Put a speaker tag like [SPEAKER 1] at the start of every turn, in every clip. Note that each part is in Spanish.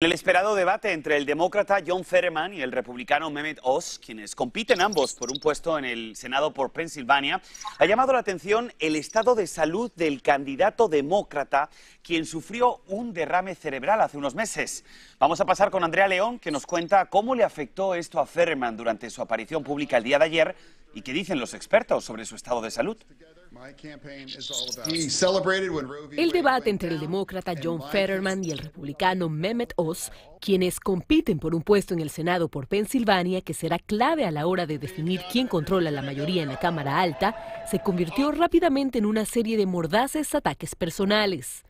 [SPEAKER 1] el esperado debate entre el demócrata John Fetterman y el republicano Mehmet Oz, quienes compiten ambos por un puesto en el Senado por Pensilvania, ha llamado la atención el estado de salud del candidato demócrata, quien sufrió un derrame cerebral hace unos meses. Vamos a pasar con Andrea León, que nos cuenta cómo le afectó esto a Fetterman durante su aparición pública el día de ayer y qué dicen los expertos sobre su estado de salud.
[SPEAKER 2] El debate entre el demócrata John Fetterman y el republicano Mehmet Oz, quienes compiten por un puesto en el Senado por Pensilvania que será clave a la hora de definir quién controla la mayoría en la Cámara Alta, se convirtió rápidamente en una serie de mordaces ataques personales.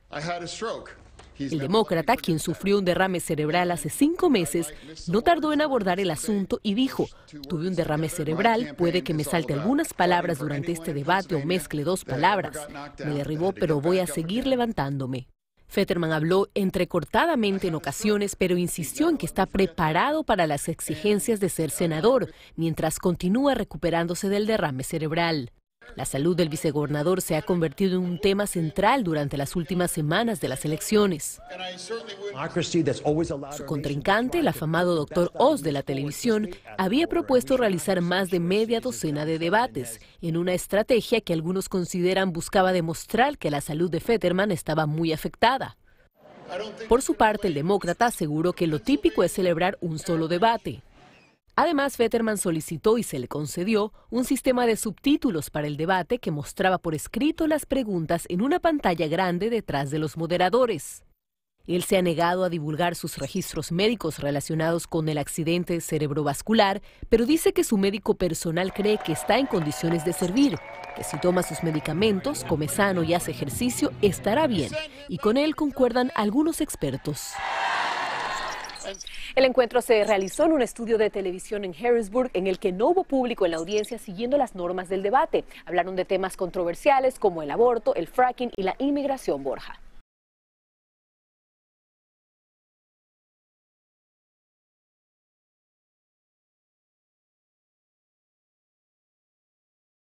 [SPEAKER 2] El demócrata, quien sufrió un derrame cerebral hace cinco meses, no tardó en abordar el asunto y dijo, tuve un derrame cerebral, puede que me salte algunas palabras durante este debate o mezcle dos palabras. Me derribó, pero voy a seguir levantándome. Fetterman habló entrecortadamente en ocasiones, pero insistió en que está preparado para las exigencias de ser senador, mientras continúa recuperándose del derrame cerebral. La salud del vicegobernador se ha convertido en un tema central durante las últimas semanas de las elecciones. Su contrincante, el afamado doctor Oz de la televisión, había propuesto realizar más de media docena de debates en una estrategia que algunos consideran buscaba demostrar que la salud de Fetterman estaba muy afectada. Por su parte, el demócrata aseguró que lo típico es celebrar un solo debate, Además, Fetterman solicitó y se le concedió un sistema de subtítulos para el debate que mostraba por escrito las preguntas en una pantalla grande detrás de los moderadores. Él se ha negado a divulgar sus registros médicos relacionados con el accidente cerebrovascular, pero dice que su médico personal cree que está en condiciones de servir, que si toma sus medicamentos, come sano y hace ejercicio, estará bien, y con él concuerdan algunos expertos. El encuentro se realizó en un estudio de televisión en Harrisburg en el que no hubo público en la audiencia siguiendo las normas del debate. Hablaron de temas controversiales como el aborto, el fracking
[SPEAKER 1] y la inmigración Borja.